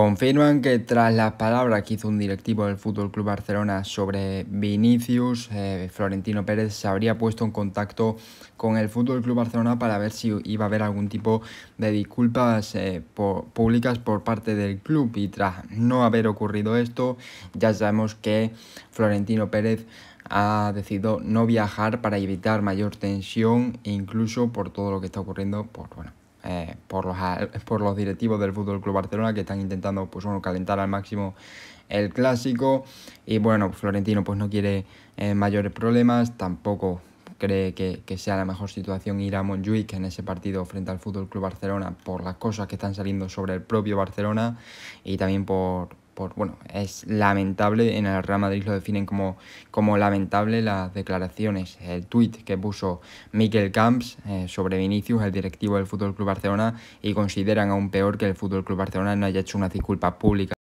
Confirman que tras las palabras que hizo un directivo del Fútbol Club Barcelona sobre Vinicius, eh, Florentino Pérez se habría puesto en contacto con el Fútbol Club Barcelona para ver si iba a haber algún tipo de disculpas eh, públicas por parte del club. Y tras no haber ocurrido esto, ya sabemos que Florentino Pérez ha decidido no viajar para evitar mayor tensión, incluso por todo lo que está ocurriendo por, bueno, eh, por, los, directivos del Fútbol Club Barcelona que están intentando pues, bueno, calentar al máximo el clásico. Y bueno, pues Florentino pues, no quiere eh, mayores problemas, tampoco cree que, que, sea la mejor situación ir a Montjuic en ese partido frente al Fútbol Club Barcelona por las cosas que están saliendo sobre el propio Barcelona y también por bueno, es lamentable, en el Real Madrid lo definen como, como lamentable las declaraciones, el tuit que puso Miquel Camps eh, sobre Vinicius, el directivo del FC Club Barcelona, y consideran aún peor que el Fútbol Club Barcelona no haya hecho una disculpa pública.